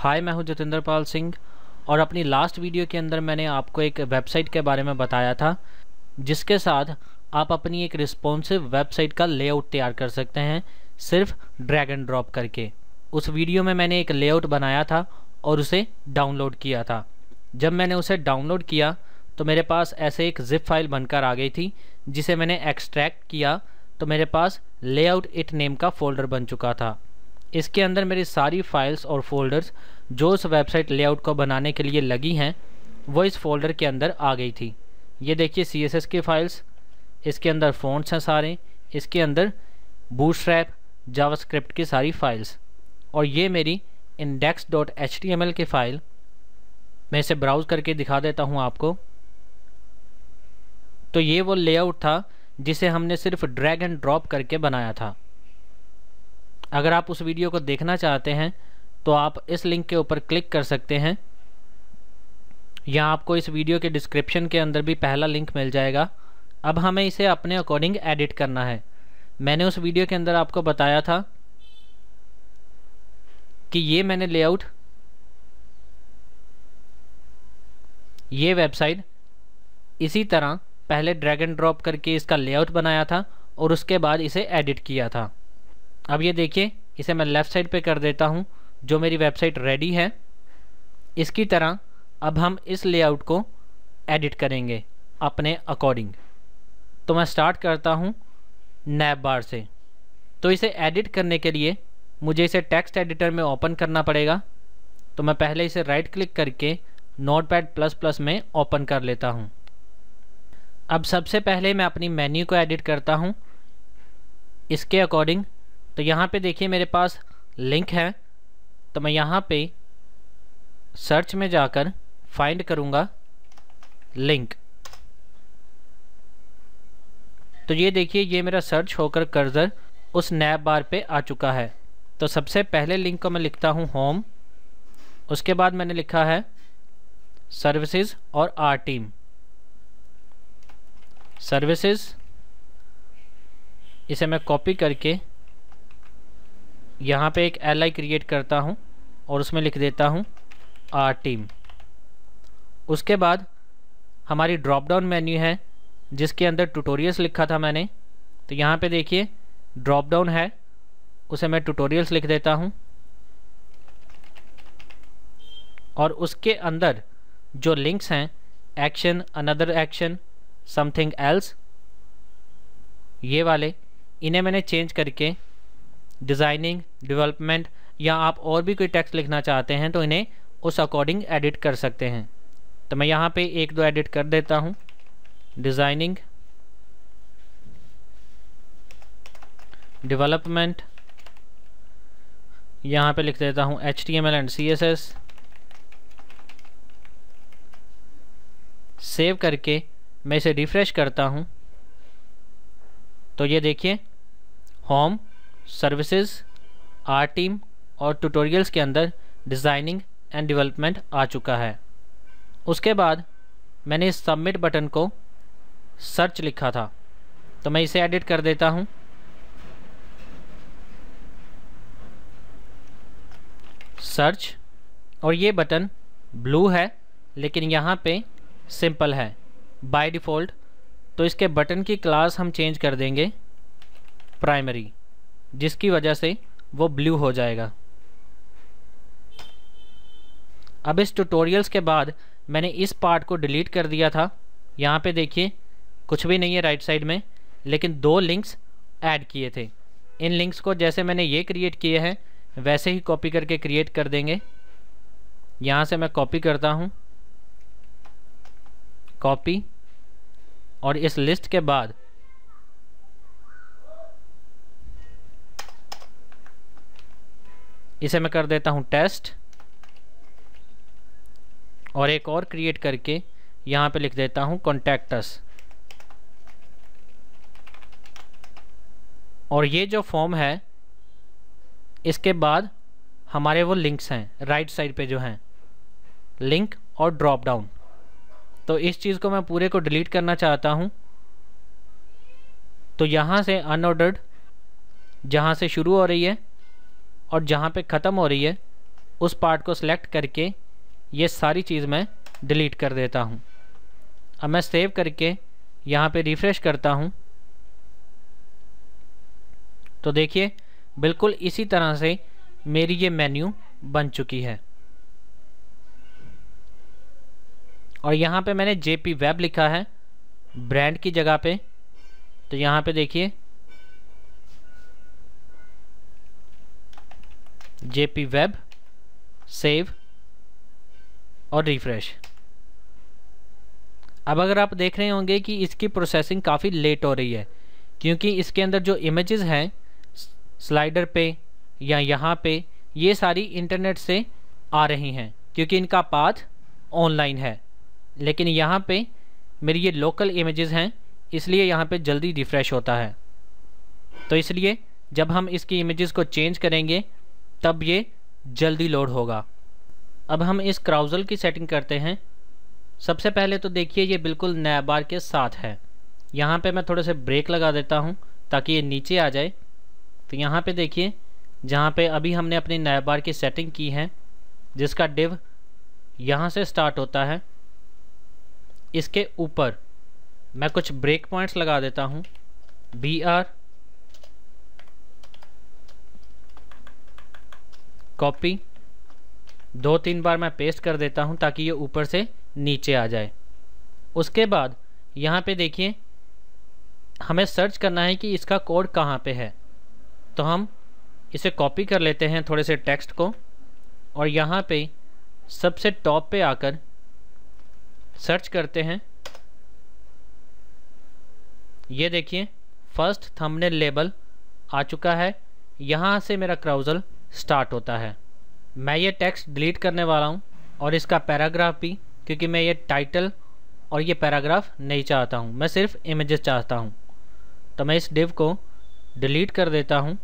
हाय मैं हूं जितेंद्र पाल सिंह और अपनी लास्ट वीडियो के अंदर मैंने आपको एक वेबसाइट के बारे में बताया था जिसके साथ आप अपनी एक रिस्पॉन्सिव वेबसाइट का लेआउट तैयार कर सकते हैं सिर्फ ड्रैग एंड ड्रॉप करके उस वीडियो में मैंने एक लेआउट बनाया था और उसे डाउनलोड किया था जब मैंने उसे डाउनलोड किया तो मेरे पास ऐसे एक जिप फाइल बनकर आ गई थी जिसे मैंने एक्सट्रैक्ट किया तो मेरे पास लेआउट इट नेम का फ़ोल्डर बन चुका था इसके अंदर मेरी सारी फाइल्स और फोल्डर्स जो उस वेबसाइट लेआउट को बनाने के लिए लगी हैं वो इस फोल्डर के अंदर आ गई थी ये देखिए सी एस एस की फ़ाइल्स इसके अंदर फोनस हैं सारे इसके अंदर जावा जावास्क्रिप्ट की सारी फ़ाइल्स और ये मेरी index dot H T M L की फ़ाइल मैं इसे ब्राउज़ करके दिखा देता हूँ आपको तो ये वो लेआउट था जिसे हमने सिर्फ ड्रैग एंड ड्रॉप करके बनाया था अगर आप उस वीडियो को देखना चाहते हैं तो आप इस लिंक के ऊपर क्लिक कर सकते हैं या आपको इस वीडियो के डिस्क्रिप्शन के अंदर भी पहला लिंक मिल जाएगा अब हमें इसे अपने अकॉर्डिंग एडिट करना है मैंने उस वीडियो के अंदर आपको बताया था कि ये मैंने लेआउट ये वेबसाइट इसी तरह पहले ड्रैग एंड ड्रॉप करके इसका लेआउट बनाया था और उसके बाद इसे एडिट किया था अब ये देखिए इसे मैं लेफ़्ट साइड पे कर देता हूँ जो मेरी वेबसाइट रेडी है इसकी तरह अब हम इस लेआउट को एडिट करेंगे अपने अकॉर्डिंग तो मैं स्टार्ट करता हूँ नैब बार से तो इसे एडिट करने के लिए मुझे इसे टेक्स्ट एडिटर में ओपन करना पड़ेगा तो मैं पहले इसे राइट क्लिक करके पैड प्लस प्लस में ओपन कर लेता हूँ अब सबसे पहले मैं अपनी मेन्यू को एडिट करता हूँ इसके अकॉर्डिंग तो यहाँ पे देखिए मेरे पास लिंक है तो मैं यहाँ पे सर्च में जाकर फाइंड करूँगा लिंक तो ये देखिए ये मेरा सर्च होकर कर्जर उस नैब बार पे आ चुका है तो सबसे पहले लिंक को मैं लिखता हूँ होम उसके बाद मैंने लिखा है सर्विसेज और आर टीम सर्विसेज इसे मैं कॉपी करके यहाँ पे एक एल आई क्रिएट करता हूँ और उसमें लिख देता हूँ आर टीम उसके बाद हमारी ड्रॉप डाउन मेन्यू है जिसके अंदर ट्यूटोरियल्स लिखा था मैंने तो यहाँ पे देखिए ड्रॉप डाउन है उसे मैं ट्यूटोरियल्स लिख देता हूँ और उसके अंदर जो लिंक्स हैं action another action something else ये वाले इन्हें मैंने चेंज करके डिज़ाइनिंग डिवेलपमेंट या आप और भी कोई टेक्स्ट लिखना चाहते हैं तो इन्हें उस अकॉर्डिंग एडिट कर सकते हैं तो मैं यहाँ पे एक दो एडिट कर देता हूँ डिज़ाइनिंग डिवेलपमेंट यहाँ पे लिख देता हूँ H T M L and C S S save करके मैं इसे रिफ़्रेश करता हूँ तो ये देखिए होम सर्विसेज आर टीम और ट्यूटोरियल्स के अंदर डिज़ाइनिंग एंड डेवलपमेंट आ चुका है उसके बाद मैंने इस सबमिट बटन को सर्च लिखा था तो मैं इसे एडिट कर देता हूँ सर्च और ये बटन ब्लू है लेकिन यहाँ पे सिंपल है बाय डिफ़ॉल्ट तो इसके बटन की क्लास हम चेंज कर देंगे प्राइमरी जिसकी वजह से वो ब्लू हो जाएगा अब इस ट्यूटोरियल्स के बाद मैंने इस पार्ट को डिलीट कर दिया था यहाँ पे देखिए कुछ भी नहीं है राइट साइड में लेकिन दो लिंक्स ऐड किए थे इन लिंक्स को जैसे मैंने ये क्रिएट किए हैं वैसे ही कॉपी करके क्रिएट कर देंगे यहाँ से मैं कॉपी करता हूँ कॉपी और इस लिस्ट के बाद इसे मैं कर देता हूँ टेस्ट और एक और क्रिएट करके यहाँ पे लिख देता हूँ कॉन्टैक्टस और ये जो फॉर्म है इसके बाद हमारे वो लिंक्स हैं राइट साइड पे जो हैं लिंक और ड्रॉप डाउन तो इस चीज़ को मैं पूरे को डिलीट करना चाहता हूँ तो यहाँ से अनऑर्डर्ड जहाँ से शुरू हो रही है और जहाँ पे ख़त्म हो रही है उस पार्ट को सिलेक्ट करके ये सारी चीज़ मैं डिलीट कर देता हूँ अब मैं सेव करके यहाँ पे रिफ़्रेश करता हूँ तो देखिए बिल्कुल इसी तरह से मेरी ये मेन्यू बन चुकी है और यहाँ पे मैंने जे पी वेब लिखा है ब्रांड की जगह पे तो यहाँ पे देखिए जेपी वेब सेव और रिफ्रेश अब अगर आप देख रहे होंगे कि इसकी प्रोसेसिंग काफ़ी लेट हो रही है क्योंकि इसके अंदर जो इमेजेस हैं स्लाइडर पे या यहाँ पे ये सारी इंटरनेट से आ रही हैं क्योंकि इनका पाथ ऑनलाइन है लेकिन यहाँ पे मेरी ये लोकल इमेजेस हैं इसलिए यहाँ पे जल्दी रिफ़्रेश होता है तो इसलिए जब हम इसकी इमेजेस को चेंज करेंगे तब ये जल्दी लोड होगा अब हम इस क्राउजल की सेटिंग करते हैं सबसे पहले तो देखिए ये बिल्कुल नया बार के साथ है यहाँ पे मैं थोड़े से ब्रेक लगा देता हूँ ताकि ये नीचे आ जाए तो यहाँ पे देखिए जहाँ पे अभी हमने अपनी नया बार की सेटिंग की है जिसका डिव यहाँ से स्टार्ट होता है इसके ऊपर मैं कुछ ब्रेक पॉइंट्स लगा देता हूँ बी आर कॉपी दो तीन बार मैं पेस्ट कर देता हूँ ताकि ये ऊपर से नीचे आ जाए उसके बाद यहाँ पे देखिए हमें सर्च करना है कि इसका कोड कहाँ पे है तो हम इसे कॉपी कर लेते हैं थोड़े से टेक्स्ट को और यहाँ पे सबसे टॉप पे आकर सर्च करते हैं ये देखिए फर्स्ट थंबनेल लेबल आ चुका है यहाँ से मेरा क्राउज़ल स्टार्ट होता है मैं ये टेक्स्ट डिलीट करने वाला हूँ और इसका पैराग्राफ भी क्योंकि मैं ये टाइटल और ये पैराग्राफ नहीं चाहता हूँ मैं सिर्फ इमेजेस चाहता हूँ तो मैं इस डिव को डिलीट कर देता हूँ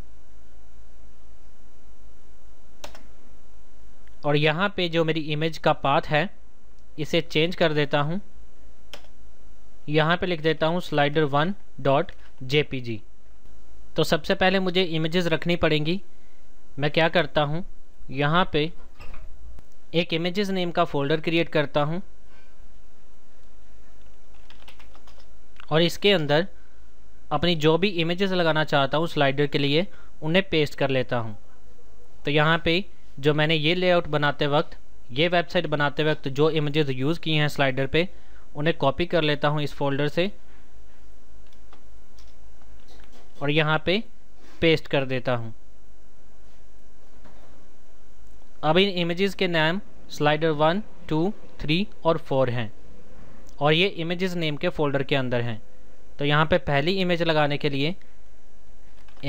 और यहाँ पे जो मेरी इमेज का पाथ है इसे चेंज कर देता हूँ यहाँ पे लिख देता हूँ स्लाइडर वन डॉट जे तो सबसे पहले मुझे इमेजेस रखनी पड़ेंगी मैं क्या करता हूँ यहाँ पे एक इमेजेस नेम का फोल्डर क्रिएट करता हूँ और इसके अंदर अपनी जो भी इमेजेस लगाना चाहता हूँ स्लाइडर के लिए उन्हें पेस्ट कर लेता हूँ तो यहाँ पे जो मैंने ये लेआउट बनाते वक्त ये वेबसाइट बनाते वक्त जो इमेजेस यूज़ किए हैं स्लाइडर पे उन्हें कॉपी कर लेता हूँ इस फोल्डर से और यहाँ पे पेस्ट कर देता हूँ अब इन इमेजेस के नाम स्लाइडर वन टू थ्री और फोर हैं और ये इमेजेस नेम के फ़ोल्डर के अंदर हैं तो यहाँ पे पहली इमेज लगाने के लिए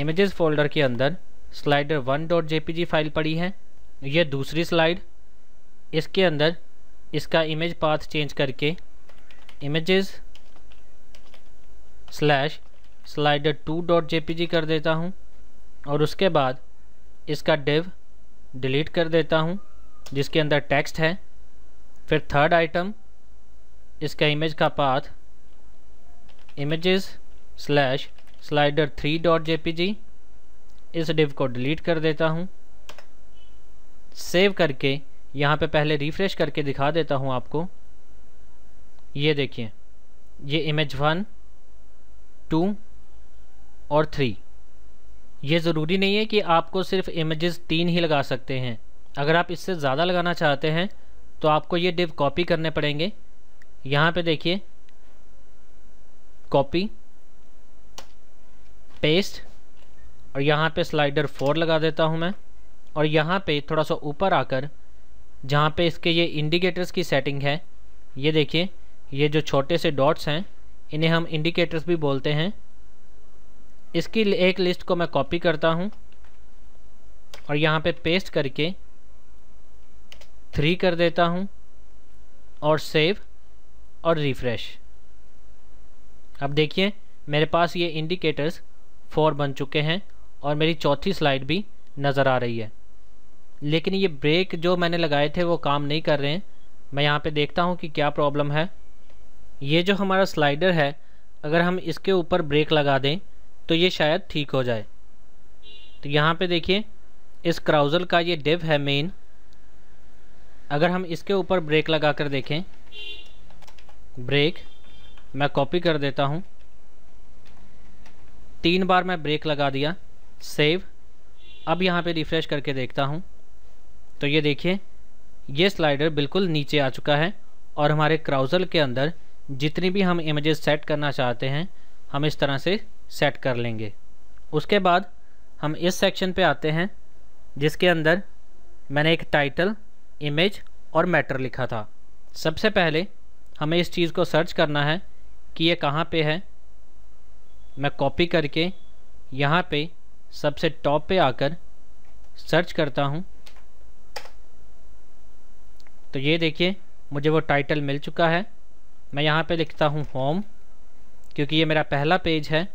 इमेजेस फ़ोल्डर के अंदर slider one dot J file पड़ी है ये दूसरी स्लाइड इसके अंदर इसका इमेज पाथ चेंज करके images slash slider two dot J कर देता हूँ और उसके बाद इसका डिव डिलीट कर देता हूँ जिसके अंदर टेक्स्ट है फिर थर्ड आइटम इसका इमेज का path images slash slider three dot J P G इस डिव को डिलीट कर देता हूँ सेव करके यहाँ पे पहले रिफ़्रेश करके दिखा देता हूँ आपको ये देखिए ये इमेज वन टू और थ्री ये ज़रूरी नहीं है कि आपको सिर्फ इमेजेस तीन ही लगा सकते हैं अगर आप इससे ज़्यादा लगाना चाहते हैं तो आपको ये डिव कॉपी करने पड़ेंगे यहाँ पे देखिए कॉपी पेस्ट और यहाँ पे स्लाइडर फोर लगा देता हूँ मैं और यहाँ पे थोड़ा सा ऊपर आकर जहाँ पे इसके ये इंडिकेटर्स की सेटिंग है ये देखिए ये जो छोटे से डॉट्स हैं इन्हें हम इंडिकेटर्स भी बोलते हैं इसकी एक लिस्ट को मैं कॉपी करता हूँ और यहाँ पे पेस्ट करके थ्री कर देता हूँ और सेव और रिफ्रेश अब देखिए मेरे पास ये इंडिकेटर्स फोर बन चुके हैं और मेरी चौथी स्लाइड भी नज़र आ रही है लेकिन ये ब्रेक जो मैंने लगाए थे वो काम नहीं कर रहे हैं मैं यहाँ पे देखता हूँ कि क्या प्रॉब्लम है ये जो हमारा स्लाइडर है अगर हम इसके ऊपर ब्रेक लगा दें तो ये शायद ठीक हो जाए तो यहाँ पे देखिए इस क्राउज़ल का ये डिव है मेन अगर हम इसके ऊपर ब्रेक लगा कर देखें ब्रेक मैं कॉपी कर देता हूँ तीन बार मैं ब्रेक लगा दिया सेव अब यहाँ पे रिफ़्रेश करके देखता हूँ तो ये देखिए ये स्लाइडर बिल्कुल नीचे आ चुका है और हमारे क्राउज़ल के अंदर जितनी भी हम इमेजेस सेट करना चाहते हैं हम इस तरह से सेट कर लेंगे उसके बाद हम इस सेक्शन पे आते हैं जिसके अंदर मैंने एक टाइटल इमेज और मैटर लिखा था सबसे पहले हमें इस चीज़ को सर्च करना है कि ये कहाँ पे है मैं कॉपी करके यहाँ पे सबसे टॉप पे आकर सर्च करता हूँ तो ये देखिए मुझे वो टाइटल मिल चुका है मैं यहाँ पे लिखता हूँ होम क्योंकि ये मेरा पहला पेज है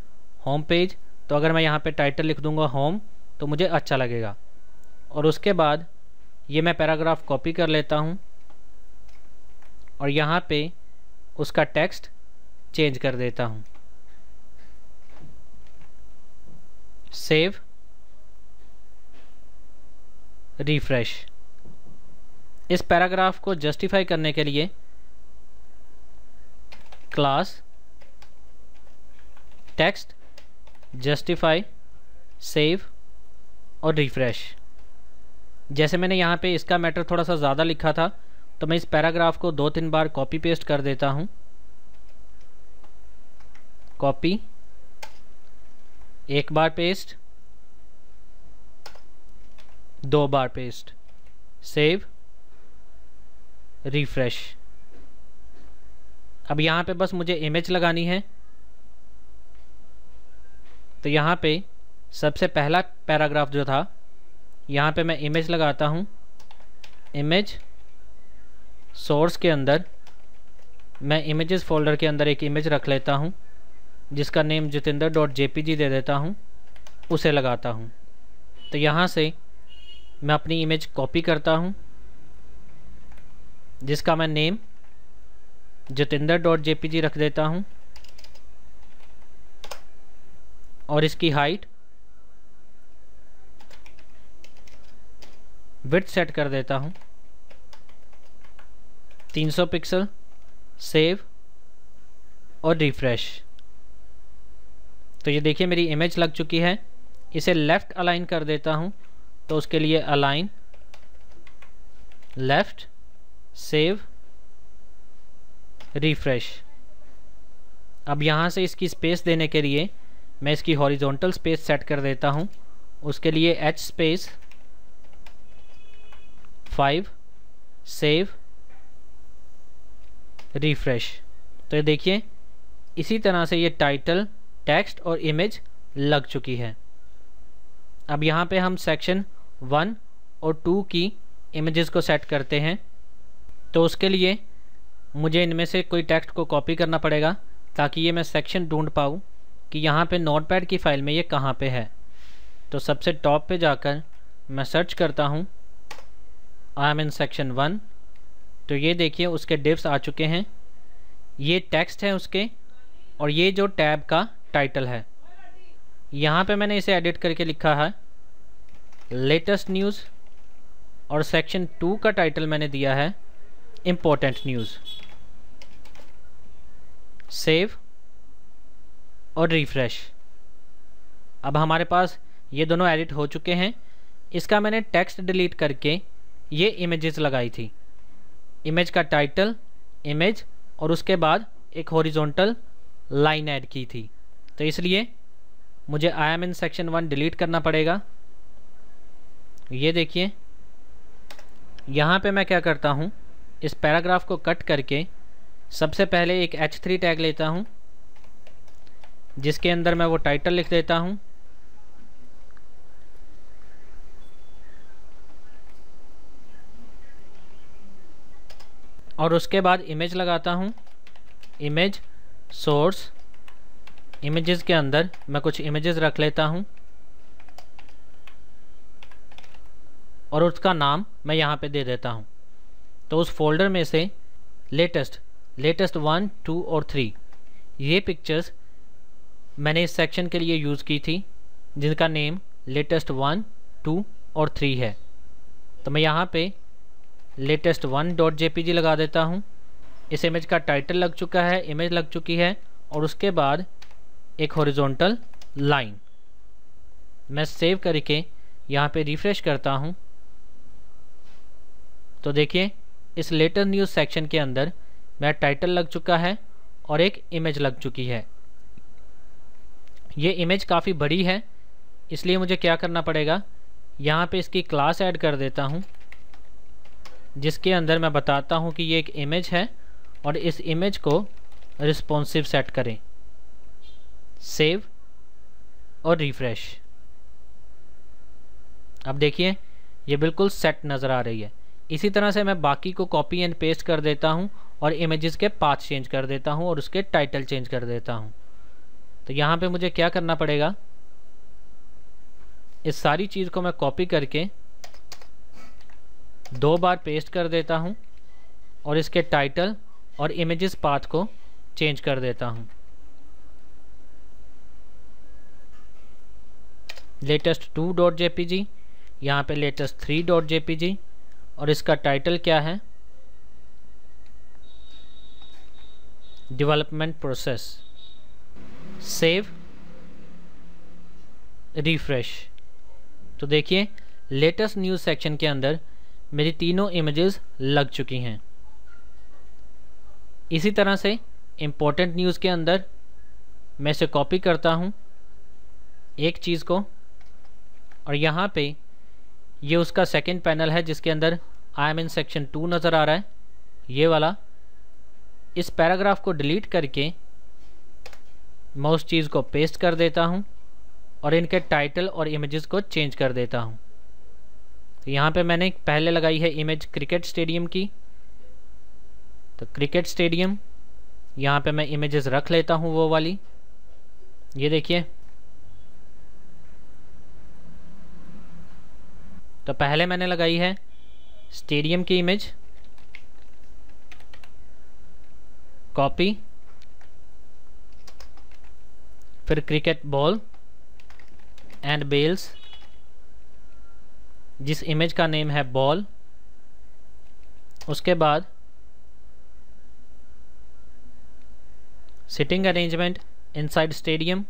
होम पेज तो अगर मैं यहाँ पे टाइटल लिख दूँगा होम तो मुझे अच्छा लगेगा और उसके बाद ये मैं पैराग्राफ कॉपी कर लेता हूँ और यहाँ पे उसका टेक्स्ट चेंज कर देता हूँ सेव रिफ्रेश इस पैराग्राफ को जस्टिफाई करने के लिए क्लास टेक्स्ट जस्टिफाई सेव और रिफ्रेश जैसे मैंने यहाँ पे इसका मैटर थोड़ा सा ज़्यादा लिखा था तो मैं इस पैराग्राफ को दो तीन बार कॉपी पेस्ट कर देता हूँ कॉपी एक बार पेस्ट दो बार पेस्ट सेव रिफ्रेश अब यहाँ पे बस मुझे इमेज लगानी है तो यहाँ पे सबसे पहला पैराग्राफ जो था यहाँ पे मैं इमेज लगाता हूँ इमेज सोर्स के अंदर मैं इमेजेस फोल्डर के अंदर एक इमेज रख लेता हूँ जिसका नेम जितेंद्र डॉट जे दे देता हूँ उसे लगाता हूँ तो यहाँ से मैं अपनी इमेज कॉपी करता हूँ जिसका मैं नेम जितेंद्र डॉट जे रख देता हूँ और इसकी हाइट विथ सेट कर देता हूँ 300 पिक्सल सेव और रिफ्रेश तो ये देखिए मेरी इमेज लग चुकी है इसे लेफ़्ट अलाइन कर देता हूँ तो उसके लिए अलाइन लेफ़्ट सेव रिफ्रेश अब यहाँ से इसकी स्पेस देने के लिए मैं इसकी हॉरिजॉन्टल स्पेस सेट कर देता हूँ उसके लिए H space five save refresh तो ये देखिए इसी तरह से ये टाइटल टेक्स्ट और इमेज लग चुकी है अब यहाँ पे हम सेक्शन वन और टू की इमेजेस को सेट करते हैं तो उसके लिए मुझे इनमें से कोई टेक्स्ट को कॉपी करना पड़ेगा ताकि ये मैं सेक्शन ढूंढ पाऊँ कि यहाँ पे नोट की फ़ाइल में ये कहाँ पे है तो सबसे टॉप पे जाकर मैं सर्च करता हूँ I am in section one तो ये देखिए उसके डिप्स आ चुके हैं ये टेक्स्ट है उसके और ये जो टैब का टाइटल है यहाँ पे मैंने इसे एडिट करके लिखा है लेटेस्ट न्यूज़ और सेक्शन टू का टाइटल मैंने दिया है इम्पोर्टेंट न्यूज़ सेव और रिफ्रेश अब हमारे पास ये दोनों एडिट हो चुके हैं इसका मैंने टेक्स्ट डिलीट करके ये इमेजेस लगाई थी इमेज का टाइटल इमेज और उसके बाद एक हॉरिजॉन्टल लाइन ऐड की थी तो इसलिए मुझे I am in section one delete करना पड़ेगा ये देखिए यहाँ पे मैं क्या करता हूँ इस पैराग्राफ को कट करके सबसे पहले एक एच थ्री टैग लेता हूँ जिसके अंदर मैं वो टाइटल लिख देता हूँ और उसके बाद इमेज लगाता हूँ इमेज सोर्स इमेजेस के अंदर मैं कुछ इमेजेस रख लेता हूँ और उसका नाम मैं यहाँ पे दे देता हूँ तो उस फोल्डर में से लेटेस्ट लेटेस्ट वन टू और थ्री ये पिक्चर्स मैंने इस सेक्शन के लिए यूज़ की थी जिनका नेम लेटेस्ट वन टू और थ्री है तो मैं यहाँ पे latest one dot J P G लगा देता हूँ इस इमेज का टाइटल लग चुका है इमेज लग चुकी है और उसके बाद एक हॉरिजॉन्टल लाइन मैं सेव करके यहाँ पे रिफ़्रेश करता हूँ तो देखिए इस लेटेस्ट न्यूज़ सेक्शन के अंदर मेरा टाइटल लग चुका है और एक इमेज लग चुकी है ये इमेज काफ़ी बड़ी है इसलिए मुझे क्या करना पड़ेगा यहाँ पे इसकी क्लास ऐड कर देता हूँ जिसके अंदर मैं बताता हूँ कि ये एक इमेज है और इस इमेज को रिस्पॉन्सिव सेट करें सेव और रिफ्रेश अब देखिए ये बिल्कुल सेट नज़र आ रही है इसी तरह से मैं बाकी को कॉपी एंड पेस्ट कर देता हूँ और इमेजेस के पाथ चेंज कर देता हूँ और उसके टाइटल चेंज कर देता हूँ तो यहाँ पे मुझे क्या करना पड़ेगा इस सारी चीज़ को मैं कॉपी करके दो बार पेस्ट कर देता हूँ और इसके टाइटल और इमेजेस पाथ को चेंज कर देता हूँ latest two dot J P G यहाँ पर latest three dot J P G और इसका टाइटल क्या है डेवलपमेंट प्रोसेस सेव रिफ्रेश तो देखिए लेटेस्ट न्यूज़ सेक्शन के अंदर मेरी तीनों इमेजेस लग चुकी हैं इसी तरह से इम्पोर्टेंट न्यूज़ के अंदर मैं इसे कॉपी करता हूँ एक चीज़ को और यहाँ पे ये उसका सेकंड पैनल है जिसके अंदर I am in section two नज़र आ रहा है ये वाला इस पैराग्राफ को डिलीट करके मैं उस चीज़ को पेस्ट कर देता हूँ और इनके टाइटल और इमेजेस को चेंज कर देता हूँ तो यहाँ पे मैंने पहले लगाई है इमेज क्रिकेट स्टेडियम की तो क्रिकेट स्टेडियम यहाँ पे मैं इमेजेस रख लेता हूँ वो वाली ये देखिए तो पहले मैंने लगाई है स्टेडियम की इमेज कॉपी फिर क्रिकेट बॉल एंड बेल्स जिस इमेज का नेम है बॉल उसके बाद सिटिंग अरेंजमेंट इनसाइड स्टेडियम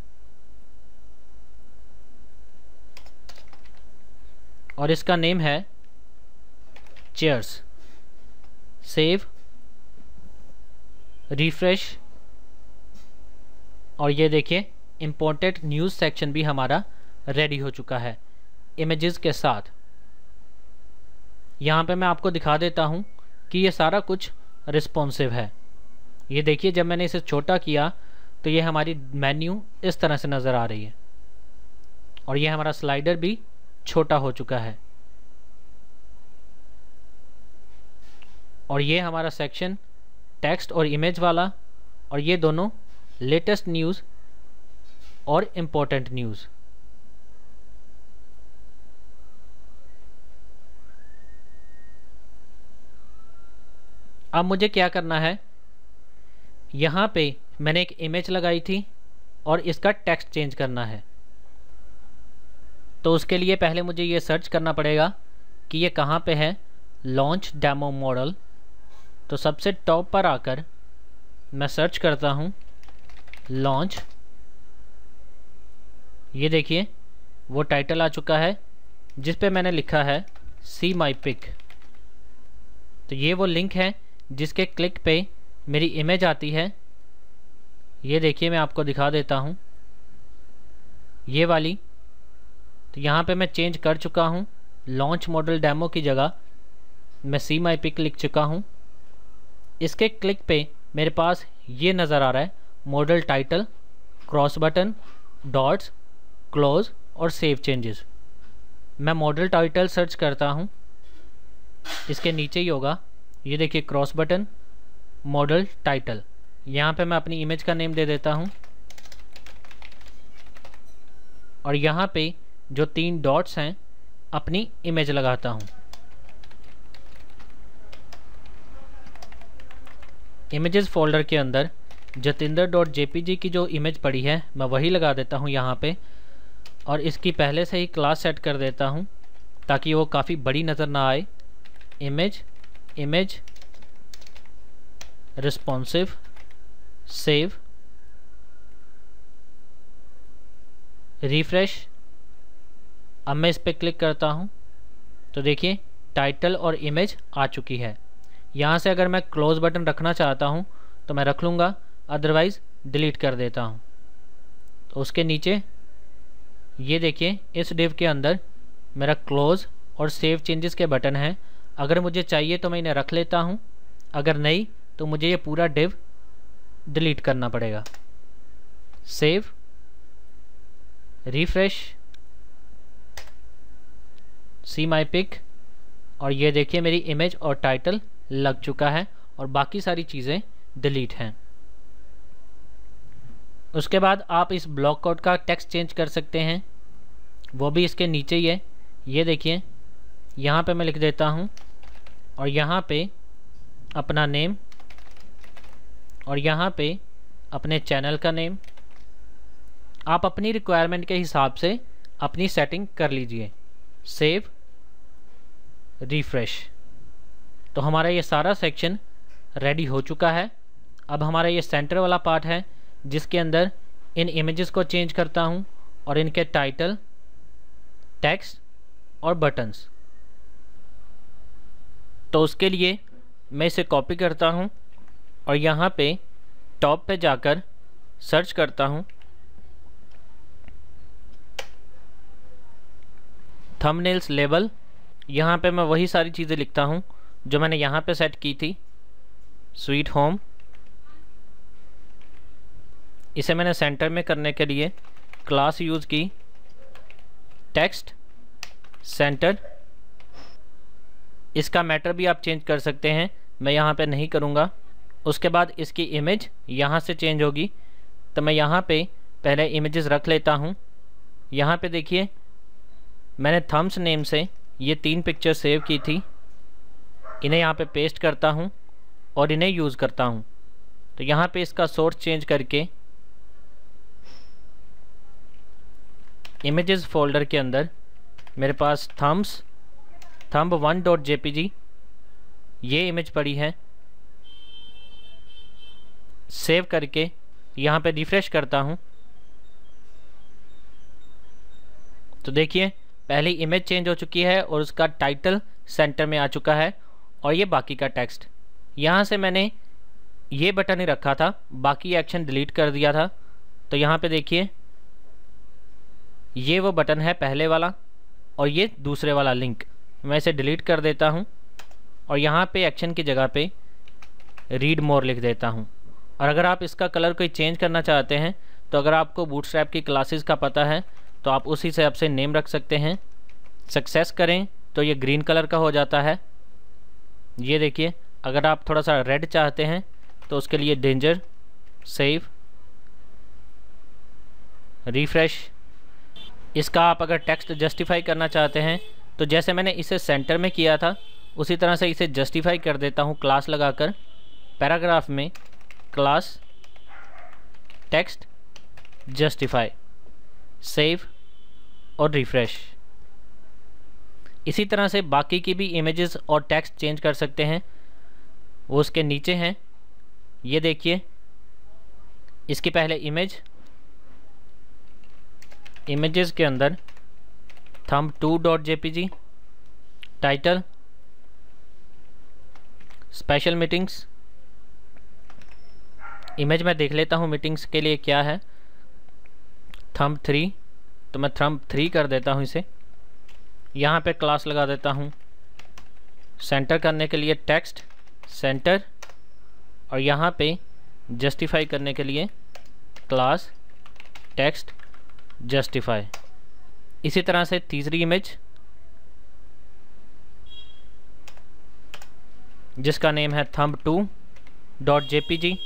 और इसका नेम है चेयर्स सेव रिफ्रेश और ये देखिए इम्पोर्टेंट न्यूज़ सेक्शन भी हमारा रेडी हो चुका है इमेजेस के साथ यहाँ पे मैं आपको दिखा देता हूँ कि ये सारा कुछ रिस्पॉन्सिव है ये देखिए जब मैंने इसे छोटा किया तो ये हमारी मेन्यू इस तरह से नज़र आ रही है और ये हमारा स्लाइडर भी छोटा हो चुका है और ये हमारा सेक्शन टेक्स्ट और इमेज वाला और ये दोनों लेटेस्ट न्यूज़ और इम्पोर्टेंट न्यूज़ अब मुझे क्या करना है यहाँ पे मैंने एक इमेज लगाई थी और इसका टेक्स्ट चेंज करना है तो उसके लिए पहले मुझे ये सर्च करना पड़ेगा कि ये कहाँ पे है लॉन्च डेमो मॉडल तो सबसे टॉप पर आकर मैं सर्च करता हूँ लॉन्च ये देखिए वो टाइटल आ चुका है जिस पे मैंने लिखा है सी माई पिक तो ये वो लिंक है जिसके क्लिक पे मेरी इमेज आती है ये देखिए मैं आपको दिखा देता हूँ ये वाली तो यहाँ पे मैं चेंज कर चुका हूँ लॉन्च मॉडल डेमो की जगह मैं सी माई पिक लिख चुका हूँ इसके क्लिक पे मेरे पास ये नज़र आ रहा है modal title cross button dots close और सेव चेंजेस मैं मॉडल टाइटल सर्च करता हूँ इसके नीचे ही होगा ये देखिए क्रॉस बटन मॉडल टाइटल यहाँ पे मैं अपनी इमेज का नेम दे देता हूँ और यहाँ पे जो तीन डॉट्स हैं अपनी इमेज लगाता हूँ इमेजेस फोल्डर के अंदर जतेंद्र डॉट जे की जो इमेज पड़ी है मैं वही लगा देता हूँ यहाँ पे और इसकी पहले से ही क्लास सेट कर देता हूँ ताकि वो काफ़ी बड़ी नज़र ना आए image image responsive save refresh अब मैं इस पर क्लिक करता हूँ तो देखिए टाइटल और इमेज आ चुकी है यहाँ से अगर मैं क्लोज बटन रखना चाहता हूँ तो मैं रख लूँगा अदरवाइज़ डिलीट कर देता हूँ तो उसके नीचे ये देखिए इस डिव के अंदर मेरा क्लोज और सेव चेंजेस के बटन हैं अगर मुझे चाहिए तो मैं इन्हें रख लेता हूँ अगर नहीं तो मुझे ये पूरा डिव डिलीट करना पड़ेगा save refresh see my pic और ये देखिए मेरी इमेज और टाइटल लग चुका है और बाकी सारी चीज़ें डिलीट हैं उसके बाद आप इस ब्लॉक कोड का टेक्स्ट चेंज कर सकते हैं वो भी इसके नीचे ही है ये देखिए यहाँ पे मैं लिख देता हूँ और यहाँ पे अपना नेम और यहाँ पे अपने चैनल का नेम आप अपनी रिक्वायरमेंट के हिसाब से अपनी सेटिंग कर लीजिए सेव रिफ्रेश तो हमारा ये सारा सेक्शन रेडी हो चुका है अब हमारा ये सेंटर वाला पार्ट है जिसके अंदर इन इमेजेस को चेंज करता हूँ और इनके टाइटल टेक्स्ट और बटन्स तो उसके लिए मैं इसे कॉपी करता हूँ और यहाँ पे टॉप पे जाकर सर्च करता हूँ थंबनेल्स लेबल यहाँ पे मैं वही सारी चीज़ें लिखता हूँ जो मैंने यहाँ पे सेट की थी स्वीट होम इसे मैंने सेंटर में करने के लिए क्लास यूज़ की टेक्स्ट सेंटर इसका मैटर भी आप चेंज कर सकते हैं मैं यहाँ पे नहीं करूँगा उसके बाद इसकी इमेज यहाँ से चेंज होगी तो मैं यहाँ पे पहले इमेजेस रख लेता हूँ यहाँ पे देखिए मैंने थम्स नेम से ये तीन पिक्चर सेव की थी इन्हें यहाँ पे पेस्ट करता हूँ और इन्हें यूज़ करता हूँ तो यहाँ पे इसका सोर्स चेंज करके इमेजेस फोल्डर के अंदर मेरे पास thumbs thumb one dot J P G ये इमेज पड़ी है सेव करके यहाँ पे रिफ़्रेश करता हूँ तो देखिए पहली इमेज चेंज हो चुकी है और उसका टाइटल सेंटर में आ चुका है और ये बाकी का टेक्स्ट यहाँ से मैंने ये बटन ही रखा था बाकी एक्शन डिलीट कर दिया था तो यहाँ पे देखिए ये वो बटन है पहले वाला और ये दूसरे वाला लिंक मैं इसे डिलीट कर देता हूँ और यहाँ पे एक्शन की जगह पे रीड मोर लिख देता हूँ और अगर आप इसका कलर कोई चेंज करना चाहते हैं तो अगर आपको बूटस्ट्रैप की क्लासेस का पता है तो आप उसी से आपसे नेम रख सकते हैं सक्सेस करें तो ये ग्रीन कलर का हो जाता है ये देखिए अगर आप थोड़ा सा रेड चाहते हैं तो उसके लिए डेंजर सेफ़ रिफ्रेश इसका आप अगर टेक्स्ट जस्टिफाई करना चाहते हैं तो जैसे मैंने इसे सेंटर में किया था उसी तरह से इसे जस्टिफाई कर देता हूँ क्लास लगाकर पैराग्राफ में क्लास टेक्स्ट जस्टिफाई सेव और रिफ्रेश इसी तरह से बाकी की भी इमेजेस और टेक्स्ट चेंज कर सकते हैं वो उसके नीचे हैं ये देखिए इसकी पहले इमेज इमेजेस के अंदर thumb two dot J title special meetings image मैं देख लेता हूँ मीटिंग्स के लिए क्या है थम थ्री तो मैं थम थ्री कर देता हूँ इसे यहाँ पे क्लास लगा देता हूँ सेंटर करने के लिए टेक्स्ट सेंटर और यहाँ पे जस्टिफाई करने के लिए क्लास टेक्स्ट जस्टिफाई इसी तरह से तीसरी इमेज जिसका नेम है thumb two dot J P G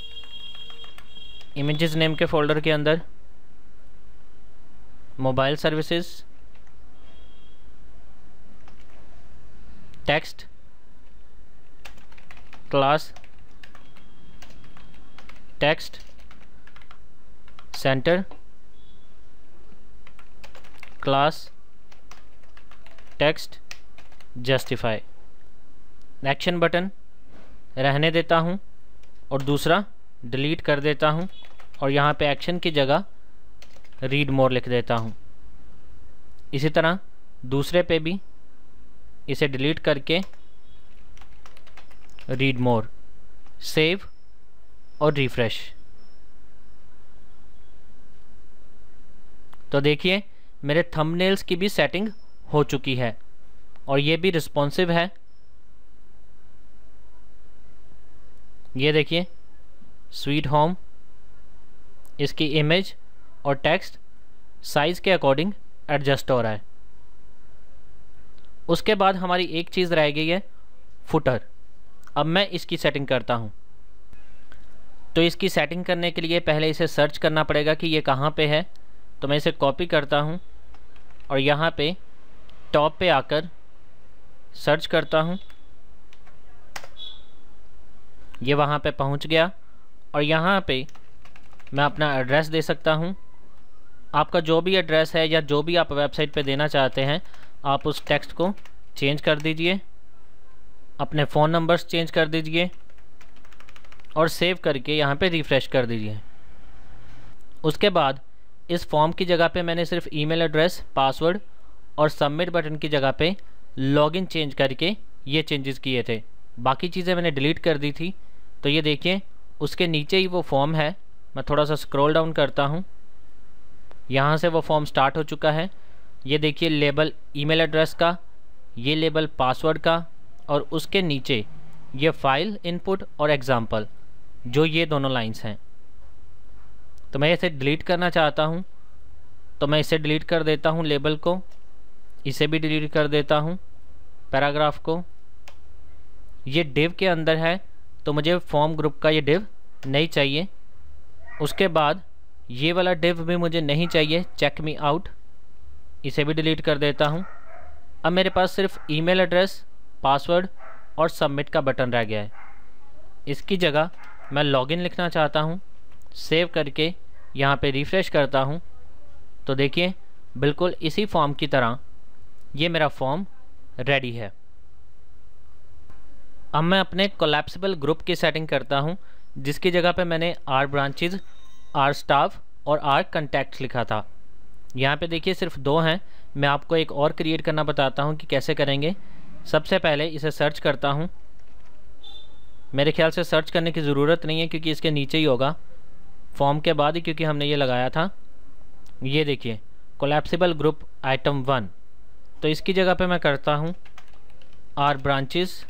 images name के फोल्डर के अंदर mobile services text class text center class text justify action button रहने देता हूँ और दूसरा डिलीट कर देता हूँ और यहाँ पे एक्शन की जगह रीड मोर लिख देता हूँ इसी तरह दूसरे पे भी इसे डिलीट करके रीड मोर सेव और रिफ्रेश तो देखिए मेरे थंबनेल्स की भी सेटिंग हो चुकी है और ये भी रिस्पॉन्सिव है ये देखिए स्वीट होम इसकी इमेज और टेक्स्ट साइज़ के अकॉर्डिंग एडजस्ट हो रहा है उसके बाद हमारी एक चीज़ रह गई है फुटर अब मैं इसकी सेटिंग करता हूँ तो इसकी सेटिंग करने के लिए पहले इसे सर्च करना पड़ेगा कि ये कहाँ पे है तो मैं इसे कॉपी करता हूँ और यहाँ पे टॉप पे आकर सर्च करता हूँ ये वहाँ पे पहुँच गया और यहाँ पे मैं अपना एड्रेस दे सकता हूँ आपका जो भी एड्रेस है या जो भी आप वेबसाइट पे देना चाहते हैं आप उस टेक्स्ट को चेंज कर दीजिए अपने फ़ोन नंबर्स चेंज कर दीजिए और सेव करके यहाँ पे रिफ़्रेश कर दीजिए उसके बाद इस फॉर्म की जगह पे मैंने सिर्फ ईमेल एड्रेस पासवर्ड और सबमिट बटन की जगह पे लॉगिन चेंज करके ये चेंजेस किए थे बाकी चीज़ें मैंने डिलीट कर दी थी तो ये देखिए उसके नीचे ही वो फॉर्म है मैं थोड़ा सा स्क्रॉल डाउन करता हूँ यहाँ से वो फॉर्म स्टार्ट हो चुका है ये देखिए लेबल ई एड्रेस का ये लेबल पासवर्ड का और उसके नीचे ये फ़ाइल इनपुट और एग्ज़ाम्पल जो ये दोनों लाइन्स हैं तो मैं इसे डिलीट करना चाहता हूँ तो मैं इसे डिलीट कर देता हूँ लेबल को इसे भी डिलीट कर देता हूँ पैराग्राफ को ये डिव के अंदर है तो मुझे फॉर्म ग्रुप का ये डिव नहीं चाहिए उसके बाद ये वाला डिव भी मुझे नहीं चाहिए चेक मी आउट इसे भी डिलीट कर देता हूँ अब मेरे पास सिर्फ ईमेल एड्रेस पासवर्ड और सबमिट का बटन रह गया है इसकी जगह मैं लॉगिन लिखना चाहता हूँ सेव करके यहाँ पे रिफ़्रेश करता हूँ तो देखिए बिल्कुल इसी फॉर्म की तरह ये मेरा फॉर्म रेडी है अब मैं अपने कोलेप्सिबल ग्रुप की सेटिंग करता हूँ जिसकी जगह पे मैंने आर ब्रांचेज आर स्टाफ और आर कंटेक्ट लिखा था यहाँ पे देखिए सिर्फ दो हैं मैं आपको एक और क्रिएट करना बताता हूँ कि कैसे करेंगे सबसे पहले इसे सर्च करता हूँ मेरे ख्याल से सर्च करने की ज़रूरत नहीं है क्योंकि इसके नीचे ही होगा फॉर्म के बाद ही क्योंकि हमने ये लगाया था ये देखिए कोलेप्सिबल ग्रुप आइटम वन तो इसकी जगह पे मैं करता हूँ आर ब्रांचेस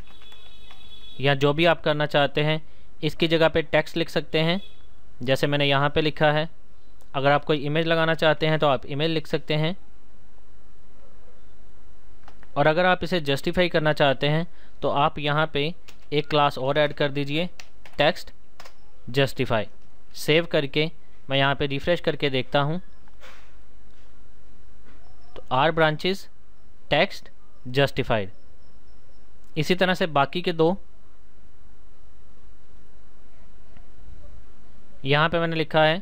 या जो भी आप करना चाहते हैं इसकी जगह पे टेक्स्ट लिख सकते हैं जैसे मैंने यहाँ पे लिखा है अगर आप कोई इमेज लगाना चाहते हैं तो आप इमेज लिख सकते हैं और अगर आप इसे जस्टिफाई करना चाहते हैं तो आप यहाँ पे एक क्लास और ऐड कर दीजिए टेक्स्ट जस्टिफाई सेव करके मैं यहाँ पे रिफ़्रेश करके देखता हूँ तो आर ब्रांचेस टेक्स्ट जस्टिफाइड इसी तरह से बाकी के दो यहाँ पे मैंने लिखा है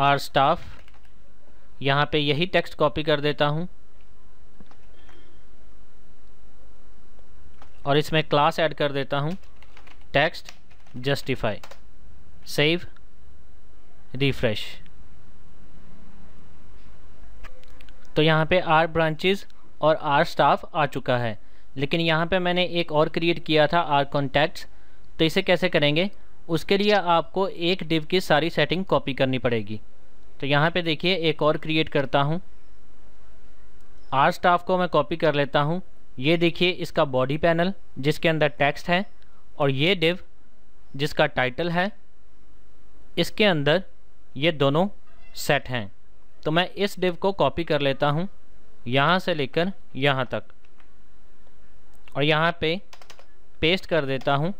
आर स्टाफ यहाँ पे यही टेक्स्ट कॉपी कर देता हूँ और इसमें क्लास ऐड कर देता हूँ टेक्स्ट जस्टिफाई save refresh तो यहाँ पे आर branches और आर स्टाफ आ चुका है लेकिन यहाँ पे मैंने एक और क्रिएट किया था आर कॉन्टैक्ट्स तो इसे कैसे करेंगे उसके लिए आपको एक डिव की सारी सेटिंग कॉपी करनी पड़ेगी तो यहाँ पे देखिए एक और क्रिएट करता हूँ आर स्टाफ को मैं कॉपी कर लेता हूँ ये देखिए इसका बॉडी पैनल जिसके अंदर टेक्स्ट है और ये डिव जिसका टाइटल है इसके अंदर ये दोनों सेट हैं तो मैं इस डिव को कॉपी कर लेता हूँ यहाँ से लेकर यहाँ तक और यहाँ पे पेस्ट कर देता हूँ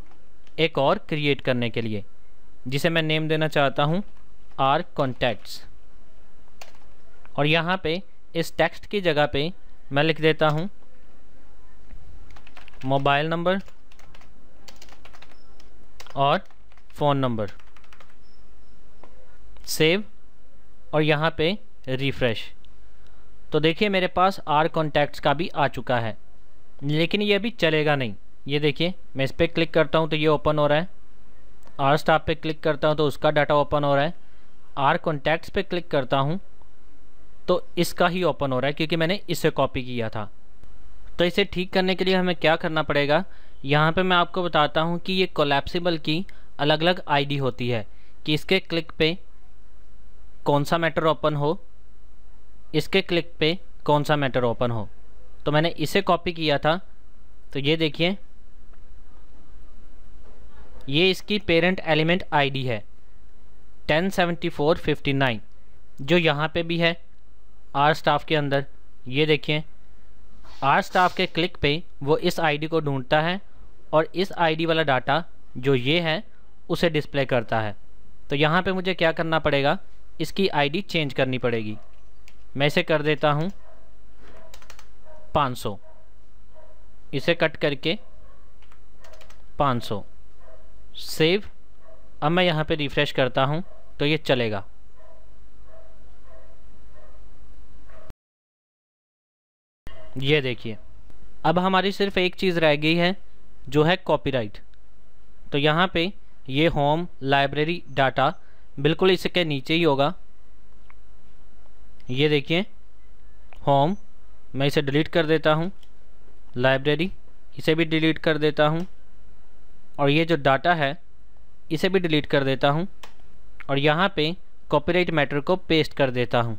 एक और क्रिएट करने के लिए जिसे मैं नेम देना चाहता हूँ आर कॉन्टैक्ट्स और यहाँ पे इस टेक्स्ट की जगह पे मैं लिख देता हूँ मोबाइल नंबर और फ़ोन नंबर सेव और यहाँ पे रिफ़्रेश तो देखिए मेरे पास आर कॉन्टैक्ट्स का भी आ चुका है लेकिन ये अभी चलेगा नहीं ये देखिए मैं इस पर क्लिक करता हूँ तो ये ओपन हो रहा है आर स्टाफ पे क्लिक करता हूँ तो उसका डाटा ओपन हो रहा है आर कॉन्टैक्ट्स पे क्लिक करता हूँ तो इसका ही ओपन हो रहा है क्योंकि मैंने इसे कॉपी किया था तो इसे ठीक करने के लिए हमें क्या करना पड़ेगा यहाँ पे मैं आपको बताता हूँ कि ये कोलेप्सिबल की अलग अलग आईडी होती है कि इसके क्लिक पे कौन सा मैटर ओपन हो इसके क्लिक पे कौन सा मैटर ओपन हो तो मैंने इसे कॉपी किया था तो ये देखिए ये इसकी पेरेंट एलिमेंट आईडी है 107459 जो यहाँ पे भी है आर स्टाफ के अंदर ये देखिए आर स्टाफ के क्लिक पे वो इस आईडी को ढूंढता है और इस आईडी वाला डाटा जो ये है उसे डिस्प्ले करता है तो यहाँ पे मुझे क्या करना पड़ेगा इसकी आईडी चेंज करनी पड़ेगी मैं इसे कर देता हूँ 500 इसे कट करके 500 सेव अब मैं यहाँ पे रिफ़्रेश करता हूँ तो ये चलेगा ये देखिए अब हमारी सिर्फ एक चीज़ रह गई है जो है कॉपीराइट तो यहाँ पे ये होम लाइब्रेरी डाटा बिल्कुल इसके नीचे ही होगा ये देखिए होम मैं इसे डिलीट कर देता हूँ लाइब्रेरी इसे भी डिलीट कर देता हूँ और ये जो डाटा है इसे भी डिलीट कर देता हूँ और यहाँ पे कॉपीराइट मैटर को पेस्ट कर देता हूँ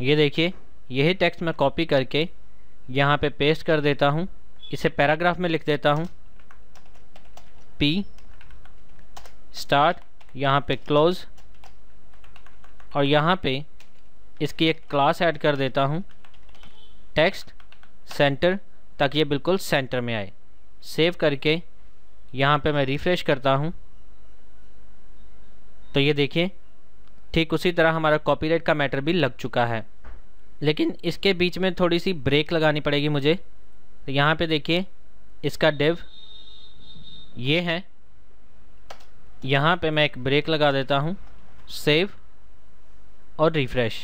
ये देखिए यही टेक्स्ट मैं कॉपी करके यहाँ पे पेस्ट कर देता हूँ इसे पैराग्राफ में लिख देता हूँ पी स्टार्ट यहाँ पे क्लोज और यहाँ पे इसकी एक क्लास ऐड कर देता हूँ टेक्स्ट सेंटर ताकि ये बिल्कुल सेंटर में आए सेव करके यहाँ पे मैं रिफ़्रेश करता हूँ तो ये देखिए ठीक उसी तरह हमारा कॉपीराइट का मैटर भी लग चुका है लेकिन इसके बीच में थोड़ी सी ब्रेक लगानी पड़ेगी मुझे तो यहाँ पे देखिए इसका डेव ये है यहाँ पे मैं एक ब्रेक लगा देता हूँ सेव और रिफ्रेश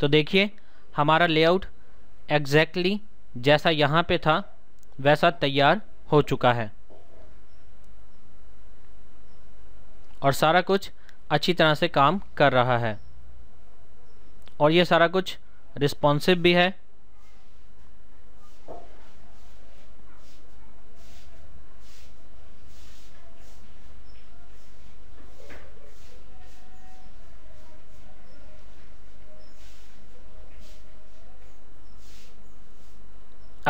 तो देखिए हमारा लेआउट एग्जैक्टली exactly जैसा यहाँ पे था वैसा तैयार हो चुका है और सारा कुछ अच्छी तरह से काम कर रहा है और ये सारा कुछ रिस्पॉन्सिव भी है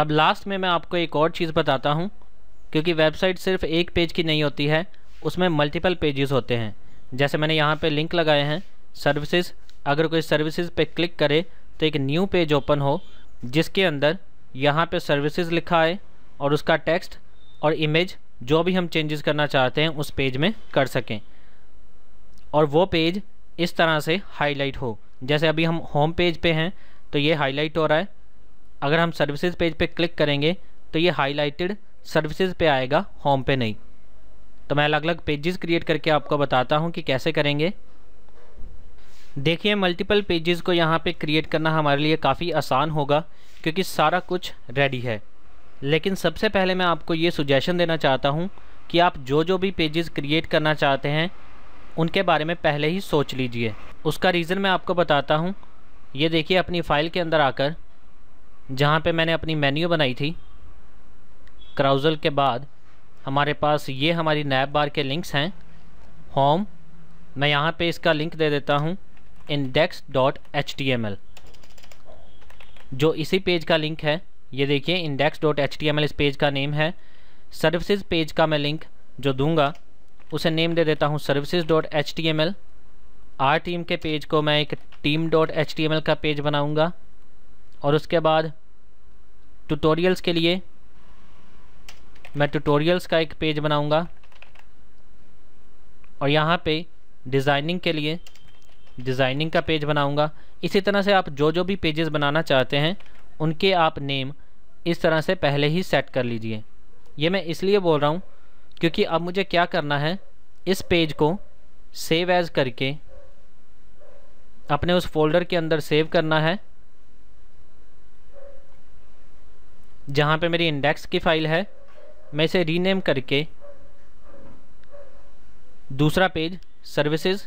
अब लास्ट में मैं आपको एक और चीज़ बताता हूँ क्योंकि वेबसाइट सिर्फ एक पेज की नहीं होती है उसमें मल्टीपल पेजेस होते हैं जैसे मैंने यहाँ पे लिंक लगाए हैं सर्विसेज अगर कोई सर्विसेज पे क्लिक करे तो एक न्यू पेज ओपन हो जिसके अंदर यहाँ पे सर्विसेज लिखा है और उसका टेक्स्ट और इमेज जो भी हम चेंजेस करना चाहते हैं उस पेज में कर सकें और वो पेज इस तरह से हाईलाइट हो जैसे अभी हम होम पेज पे हैं तो ये हाईलाइट हो रहा है अगर हम सर्विसेज पेज पे क्लिक करेंगे तो ये हाईलाइटेड सर्विसेज पे आएगा होम पे नहीं तो मैं अलग अलग पेजेस क्रिएट करके आपको बताता हूँ कि कैसे करेंगे देखिए मल्टीपल पेजेस को यहाँ पे क्रिएट करना हमारे लिए काफ़ी आसान होगा क्योंकि सारा कुछ रेडी है लेकिन सबसे पहले मैं आपको ये सुजेशन देना चाहता हूँ कि आप जो जो भी पेजेस क्रिएट करना चाहते हैं उनके बारे में पहले ही सोच लीजिए उसका रीज़न मैं आपको बताता हूँ ये देखिए अपनी फ़ाइल के अंदर आकर जहाँ पे मैंने अपनी मेन्यू बनाई थी क्राउज़ल के बाद हमारे पास ये हमारी नैब बार के लिंक्स हैं होम मैं यहाँ पे इसका लिंक दे देता हूँ index dot H T M L जो इसी पेज का लिंक है ये देखिए index dot H T M L इस पेज का नेम है सर्विसेज पेज का मैं लिंक जो दूंगा उसे नेम दे देता हूँ services dot H T M L our team के पेज को मैं एक team dot H T M L का पेज बनाऊँगा और उसके बाद ट्यूटोरियल्स के लिए मैं ट्यूटोरियल्स का एक पेज बनाऊंगा और यहाँ पे डिज़ाइनिंग के लिए डिज़ाइनिंग का पेज बनाऊंगा इसी तरह से आप जो जो भी पेजेस बनाना चाहते हैं उनके आप नेम इस तरह से पहले ही सेट कर लीजिए ये मैं इसलिए बोल रहा हूँ क्योंकि अब मुझे क्या करना है इस पेज को सेव एज़ करके अपने उस फोल्डर के अंदर सेव करना है जहाँ पे मेरी इंडेक्स की फ़ाइल है मैं इसे रीनेम करके दूसरा पेज सर्विसेज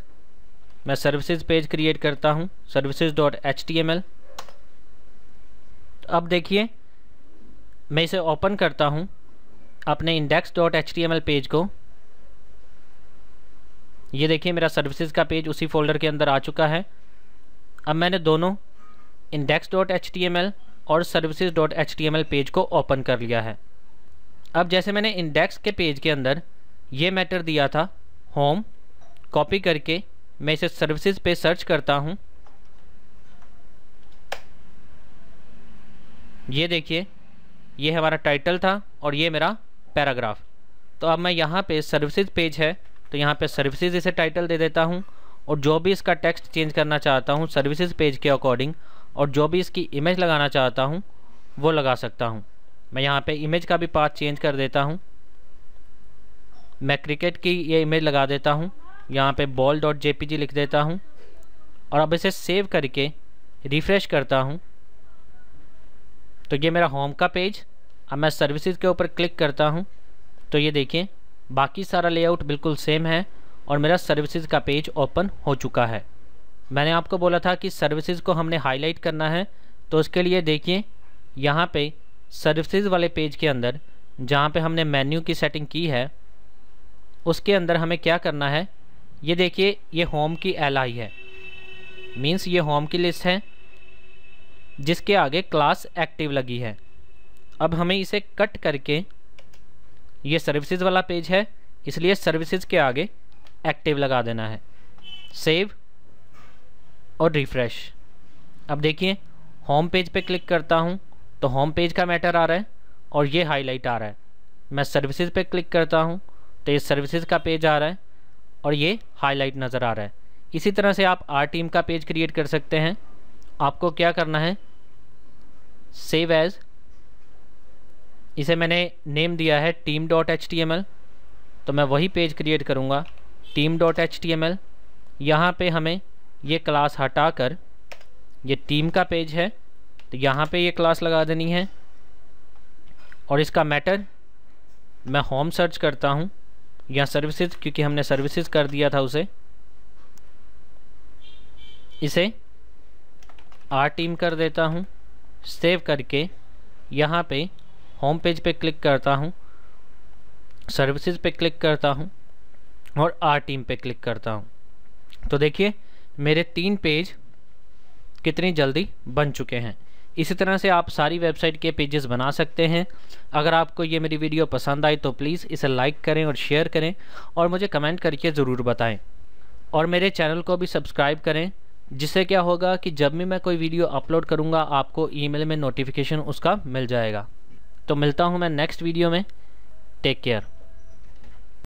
मैं सर्विसेज पेज क्रिएट करता हूँ services dot H T M L अब देखिए मैं इसे ओपन करता हूँ अपने index dot H T M L page को ये देखिए मेरा सर्विसेज का पेज उसी फोल्डर के अंदर आ चुका है अब मैंने दोनों index dot H T M L और services dot H T M L page को ओपन कर लिया है अब जैसे मैंने इंडेक्स के पेज के अंदर ये मैटर दिया था होम कॉपी करके मैं इसे सर्विसेज पे सर्च करता हूँ ये देखिए ये हमारा टाइटल था और ये मेरा पैराग्राफ तो अब मैं यहाँ पे सर्विसेज पेज है तो यहाँ पे सर्विसेज इसे टाइटल दे देता हूँ और जो भी इसका टेक्स्ट चेंज करना चाहता हूँ सर्विसेज पेज के अकॉर्डिंग और जो भी इसकी इमेज लगाना चाहता हूँ वो लगा सकता हूँ मैं यहाँ पे इमेज का भी पाथ चेंज कर देता हूँ मैं क्रिकेट की ये इमेज लगा देता हूँ यहाँ पे बॉल डॉट जे लिख देता हूँ और अब इसे सेव करके रिफ़्रेश करता हूँ तो ये मेरा होम का पेज अब मैं सर्विसेज के ऊपर क्लिक करता हूँ तो ये देखिए बाकी सारा लेआउट बिल्कुल सेम है और मेरा सर्विसेज का पेज ओपन हो चुका है मैंने आपको बोला था कि सर्विसेज को हमने हाईलाइट करना है तो उसके लिए देखिए यहाँ पे सर्विसेज वाले पेज के अंदर जहाँ पे हमने मेन्यू की सेटिंग की है उसके अंदर हमें क्या करना है ये देखिए ये होम की एल आई है मींस ये होम की लिस्ट है जिसके आगे क्लास एक्टिव लगी है अब हमें इसे कट करके ये सर्विसेज वाला पेज है इसलिए सर्विसेज के आगे एक्टिव लगा देना है सेव और रिफ़्रेश अब देखिए होम पेज पे क्लिक करता हूँ तो होम पेज का मैटर आ रहा है और ये हाईलाइट आ रहा है मैं सर्विसेज पे क्लिक करता हूँ तो ये सर्विसेज का पेज आ रहा है और ये हाईलाइट नज़र आ रहा है इसी तरह से आप आर टीम का पेज क्रिएट कर सकते हैं आपको क्या करना है सेव एज़ इसे मैंने नेम दिया है team dot H T M L तो मैं वही पेज क्रिएट करूँगा team dot H T M L यहाँ पर हमें ये क्लास हटाकर ये टीम का पेज है तो यहाँ पे ये क्लास लगा देनी है और इसका मैटर मैं होम सर्च करता हूँ या सर्विसेज क्योंकि हमने सर्विसेज कर दिया था उसे इसे आर टीम कर देता हूँ सेव करके यहाँ पे होम पेज पे क्लिक करता हूँ सर्विसेज पे क्लिक करता हूँ और आर टीम पे क्लिक करता हूँ तो देखिए मेरे तीन पेज कितनी जल्दी बन चुके हैं इसी तरह से आप सारी वेबसाइट के पेजेस बना सकते हैं अगर आपको ये मेरी वीडियो पसंद आई तो प्लीज़ इसे लाइक करें और शेयर करें और मुझे कमेंट करके ज़रूर बताएं और मेरे चैनल को भी सब्सक्राइब करें जिससे क्या होगा कि जब भी मैं कोई वीडियो अपलोड करूँगा आपको ईमेल में नोटिफिकेशन उसका मिल जाएगा तो मिलता हूँ मैं नेक्स्ट वीडियो में टेक केयर